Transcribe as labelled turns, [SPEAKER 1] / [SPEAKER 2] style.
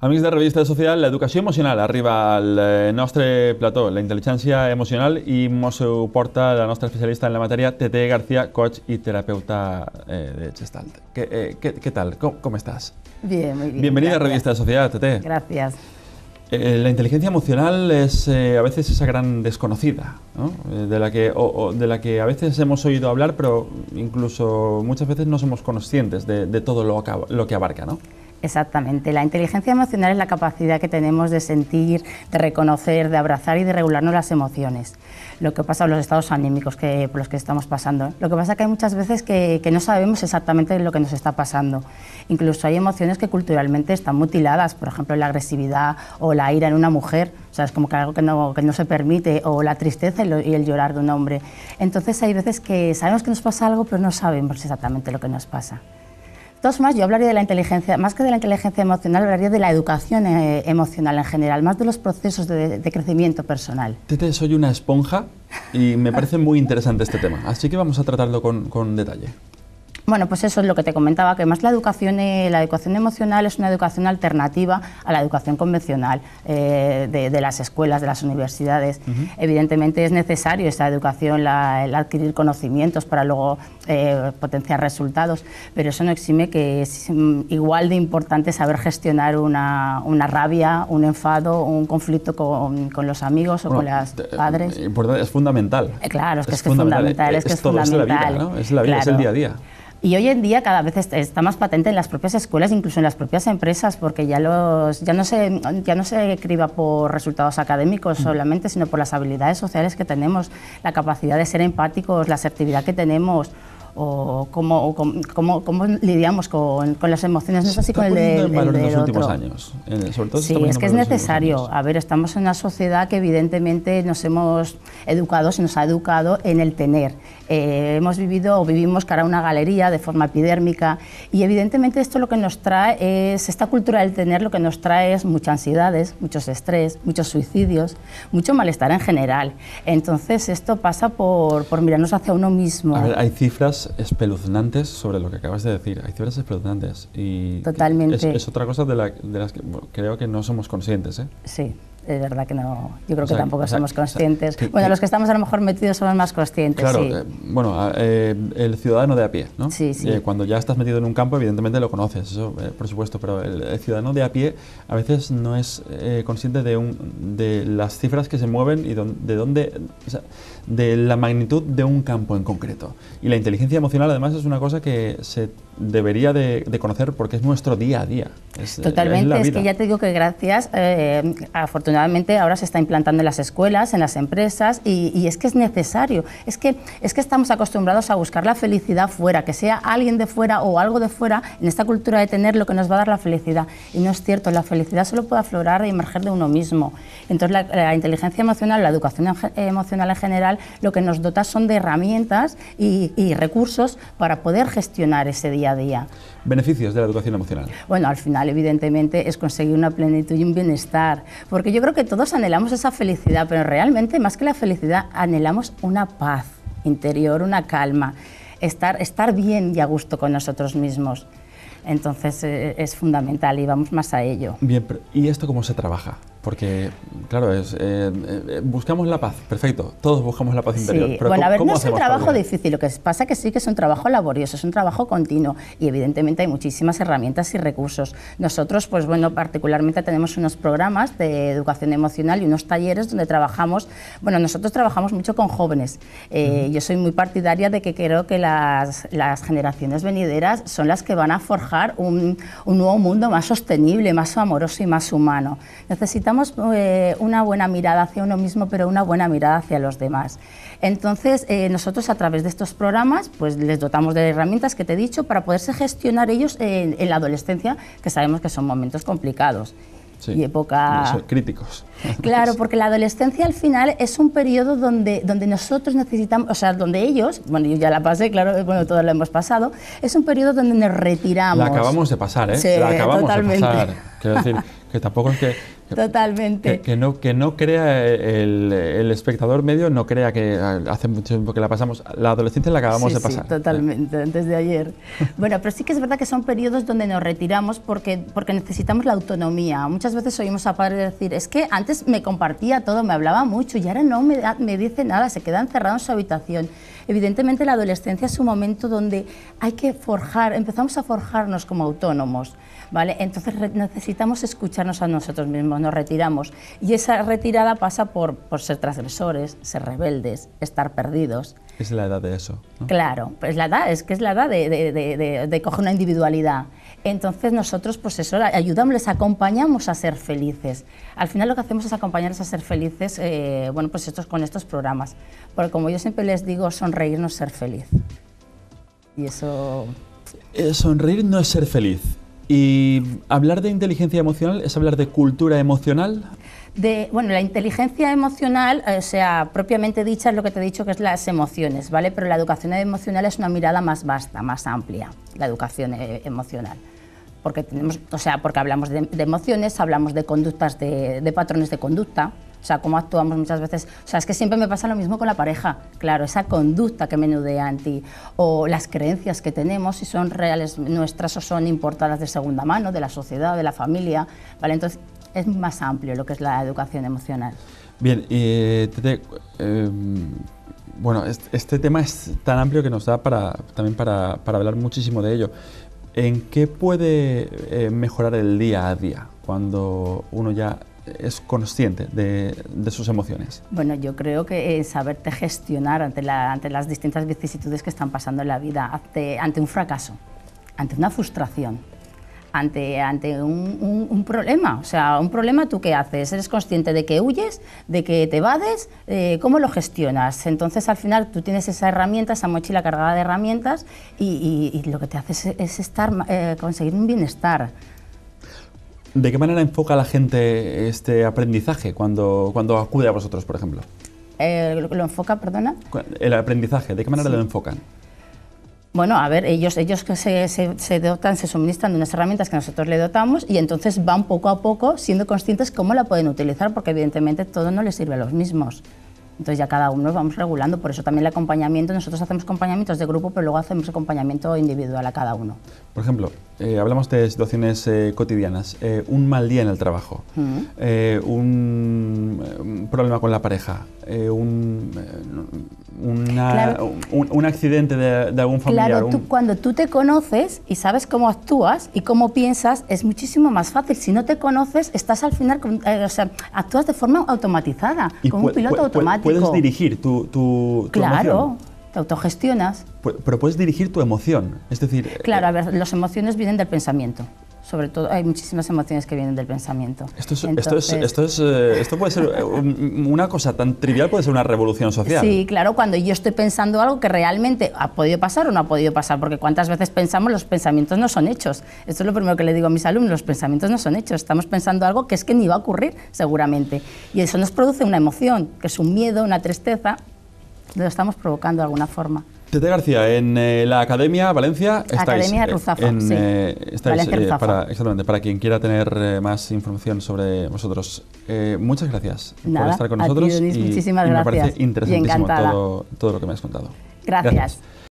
[SPEAKER 1] Amics de Revista de Social, educación emocional arriba al eh, nostre plató, la inteligencia emocional, y nos soporta porta la nuestra especialista en la materia, Tete García, coach y terapeuta eh, de Gestalt. ¿Qué, eh, tal? ¿Cómo, estás?
[SPEAKER 2] Bien, muy bien. Bienvenida a Revista
[SPEAKER 1] de Sociedad, Tete. Gracias. la inteligencia emocional es a veces esa gran desconocida, ¿no? de, la que, de la que a veces hemos oído hablar, pero incluso muchas veces no somos conscientes de, de todo lo, lo que abarca, ¿no?
[SPEAKER 2] Exactamente. La inteligencia emocional es la capacidad que tenemos de sentir, de reconocer, de abrazar y de regularnos las emociones. Lo que pasa con los estados anímicos por los que estamos pasando. Lo que pasa es que hay muchas veces que, no sabemos exactamente lo que nos está pasando. Incluso hay emociones que culturalmente están mutiladas, por ejemplo, la agresividad o la ira en una mujer. O sea, es como que algo que no, se permite, o la tristeza y el llorar de un hombre. Entonces hay veces que sabemos que nos pasa algo, pero no sabemos exactamente lo que nos pasa. De todas yo hablaría de la inteligencia, más que de la inteligencia emocional, hablaría de la educación eh, emocional en general, más de los procesos de, crecimiento personal. Tete, soy una
[SPEAKER 1] esponja y me parece muy interesante este tema, así que vamos a tratarlo con detalle.
[SPEAKER 2] Bueno, pues eso es lo que te comentaba, que más la educación, eh, la educación emocional es una educación alternativa a la educación convencional eh, de, las escuelas, de las universidades. Evidentemente es necesario esa educación, la, el adquirir conocimientos para luego eh, potenciar resultados, pero eso no exime que es mm, igual de importante saber gestionar una, una rabia, un enfado, un conflicto con, los amigos o con las padres.
[SPEAKER 1] Es fundamental.
[SPEAKER 2] Claro, es que es, fundamental, es, que es fundamental. la vida, ¿no? es la vida, es el día a día. Y hoy en día cada vez está más patente en las propias escuelas, incluso en las propias empresas, porque ya, los, ya, no, se, ya no se escriba por resultados académicos mm. solamente, sino por las habilidades sociales que tenemos, la capacidad de ser empáticos, la asertividad que tenemos o cómo, cómo, cómo lidiamos con, con, las emociones, no es así con el de, los últimos años,
[SPEAKER 1] sobre todo Sí, es que es
[SPEAKER 2] necesario. A ver, estamos en una sociedad que evidentemente nos hemos educado, se nos ha educado en el tener. Eh, hemos vivido o vivimos cara a una galería de forma epidérmica y evidentemente esto lo que nos trae es, esta cultura del tener lo que nos trae es muchas ansiedades, muchos estrés, muchos suicidios, mucho malestar en general. Entonces esto pasa por, por mirarnos hacia uno mismo. Ver,
[SPEAKER 1] hay cifras espeluznantes sobre lo que acabas de decir. Hay cifras espeluznantes. Y Es, otra cosa de, las que creo que no somos conscientes. ¿eh?
[SPEAKER 2] Sí, de verdad que no, yo creo que tampoco somos conscientes. bueno, los que estamos a lo mejor metidos somos más conscientes. Claro, eh,
[SPEAKER 1] bueno, ah, eh, el ciudadano de a pie, ¿no? Sí, sí. Eh, cuando ya estás metido en un campo, evidentemente lo conoces, eso por supuesto, pero el, ciudadano de a pie a veces no es consciente de, un, de las cifras que se mueven y de dónde, de la magnitud de un campo en concreto. Y la inteligencia emocional además es una cosa que se debería de, conocer porque es nuestro día a día. Totalmente, es, que ya
[SPEAKER 2] te digo que gracias, eh, afortunadamente ahora se está implantando en las escuelas, en las empresas y, es que es necesario. Es que, es que estamos acostumbrados a buscar la felicidad fuera, que sea alguien de fuera o algo de fuera, en esta cultura de tener lo que nos va a dar la felicidad. Y no es cierto, la felicidad solo puede aflorar y emerger de uno mismo. Entonces la, inteligencia emocional, la educación emocional en general, lo que nos dota son de herramientas y recursos para poder gestionar ese día día ¿Beneficios de la educación emocional? Bueno, al final, evidentemente, es conseguir una plenitud y un bienestar, porque yo creo que todos anhelamos esa felicidad, pero realmente, más que la felicidad, anhelamos una paz interior, una calma, estar, estar bien y a gusto con nosotros mismos. Entonces, eh, es fundamental y vamos más a ello. Bien,
[SPEAKER 1] ¿y esto cómo se trabaja? Porque, claro, es, eh, eh, buscamos la paz, perfecto, todos buscamos la paz interior. bueno, a ver, no es un trabajo
[SPEAKER 2] difícil, lo que pasa es que sí que es un trabajo laborioso, es un trabajo continuo y evidentemente hay muchísimas herramientas y recursos. Nosotros, pues bueno, particularmente tenemos unos programas de educación emocional y unos talleres donde trabajamos, bueno, nosotros trabajamos mucho con jóvenes. Eh, yo soy muy partidaria de que creo que las, generaciones venideras son las que van a forjar un nuevo mundo más sostenible, más amoroso y más humano. Necesitamos eh, una buena mirada hacia uno mismo, pero una buena mirada hacia los demás. Entonces, eh, nosotros a través de estos programas, pues les dotamos de herramientas que te he dicho para poderse gestionar ellos en, la adolescencia, que sabemos que son momentos complicados. y épocas
[SPEAKER 1] críticos. Claro,
[SPEAKER 2] porque la adolescencia al final es un periodo donde, donde nosotros necesitamos, o sea, donde ellos, bueno, yo ya la pasé, claro, bueno, todos lo hemos pasado, es un periodo donde nos retiramos. La acabamos de
[SPEAKER 1] pasar, ¿eh? Sí, acabamos totalmente. Quiero decir, que tampoco es que
[SPEAKER 2] Totalmente.
[SPEAKER 1] Que, no, que no crea el, espectador medio, no crea que hace mucho tiempo que la pasamos. La adolescencia la acabamos de pasar. Sí,
[SPEAKER 2] totalmente, eh. antes de ayer. Bueno, pero sí que es verdad que son periodos donde nos retiramos porque, porque necesitamos la autonomía. Muchas veces oímos a padres decir, es que antes me compartía todo, me hablaba mucho y ahora no me, me dice nada, se queda encerrado en su habitación. Evidentemente la adolescencia es un momento donde hay que forjar, empezamos a forjarnos como autónomos, ¿vale? Entonces necesitamos escucharnos a nosotros mismos nos retiramos. Y esa retirada pasa por, ser transgresores, ser rebeldes, estar perdidos. Es la edad de eso. Claro, pues la edad, es que es la edad de, coger una individualidad. Entonces nosotros, pues eso, ayudamos, les acompañamos a ser felices. Al final lo que hacemos es acompañarles a ser felices, eh, bueno, pues estos, con estos programas. Porque como yo siempre les digo, sonreír no es ser feliz. Y eso...
[SPEAKER 1] Eh, sonreír no es ser feliz. Y hablar de inteligencia emocional es hablar de cultura emocional.
[SPEAKER 2] bueno, la inteligencia emocional, eh, o sea, propiamente dicha es lo que te he dicho que es las emociones, ¿vale? Pero la educación emocional es una mirada más vasta, más amplia, la educación eh, emocional. Porque tenemos, o sea, porque hablamos de, emociones, hablamos de conductas, de patrones de conducta, o sea, cómo actuamos muchas veces. O sea, es que siempre me pasa lo mismo con la pareja. Claro, esa conducta que menudea ti o las creencias que tenemos, si son reales nuestras o son importadas de segunda mano, de la sociedad, de la familia. ¿vale? Entonces, es más amplio lo que es la educación emocional.
[SPEAKER 1] Bien, y eh, tete, em, bueno, este, tema es tan amplio que nos da para, también para, hablar muchísimo de ello. ¿En qué puede eh, mejorar el día a día cuando uno ya es consciente de, sus emociones?
[SPEAKER 2] Bueno, yo creo que saberte gestionar ante, las distintas vicisitudes que están pasando en la vida, ante, un fracaso, ante una frustración, ante, ante un, problema. O sea, un problema tú qué haces, eres consciente de que huyes, de que te evades, eh, ¿cómo lo gestionas? Entonces al final tú tienes esa herramienta, esa mochila cargada de herramientas y, lo que te hace es, estar, eh, conseguir un bienestar
[SPEAKER 1] ¿De qué manera enfoca la gente este aprendizaje cuando, cuando acude a vosotros, por ejemplo?
[SPEAKER 2] Eh, ¿lo, enfoca, perdona?
[SPEAKER 1] El aprendizaje, ¿de qué manera lo enfocan?
[SPEAKER 2] Bueno, a ver, ellos, ellos que se, se, se, dotan, se suministran de unas herramientas que nosotros le dotamos y entonces van poco a poco siendo conscientes cómo la pueden utilizar, porque evidentemente todo no les sirve a los mismos. Entonces ya cada uno nos vamos regulando, por eso también el acompañamiento, nosotros hacemos acompañamientos de grupo, pero luego hacemos acompañamiento individual a cada uno.
[SPEAKER 1] Por ejemplo, eh, hablamos de situaciones eh, cotidianas, eh, un mal día en el trabajo, un, problema con la pareja,
[SPEAKER 2] un,
[SPEAKER 1] una, un, accidente de, algún familiar. Claro,
[SPEAKER 2] cuando tú te conoces y sabes cómo actúas y cómo piensas, es muchísimo más fácil. Si no te conoces, estás al final, eh, o sea, actúas de forma automatizada, como un piloto automático. Puedes
[SPEAKER 1] dirigir tu, claro.
[SPEAKER 2] te autogestionas.
[SPEAKER 1] Pero puedes dirigir tu emoción, es decir...
[SPEAKER 2] Claro, eh, a ver, las emociones vienen del pensamiento sobre todo hay muchísimas emociones que vienen del pensamiento. Esto, eh,
[SPEAKER 1] puede ser eh, una cosa tan trivial, puede ser una revolución social. Sí,
[SPEAKER 2] claro, cuando yo estoy pensando algo que realmente ha podido pasar o no ha podido pasar, porque cuántas veces pensamos los pensamientos no son hechos. Esto es lo primero que le digo a mis alumnos, los pensamientos no son hechos, estamos pensando algo que es que ni va a ocurrir seguramente. Y eso nos produce una emoción, que es un miedo, una tristeza, lo estamos provocando de alguna forma.
[SPEAKER 1] Tete García, en eh, la Academia Valencia estáis. Academia eh, Ruzafa, en, sí. eh, estáis, eh, para, exactamente, para quien quiera tener más información sobre vosotros. muchas gracias por estar con nosotros. y, muchísimas gracias. Me parece interesantísimo todo, todo, lo que me has contado. gracias.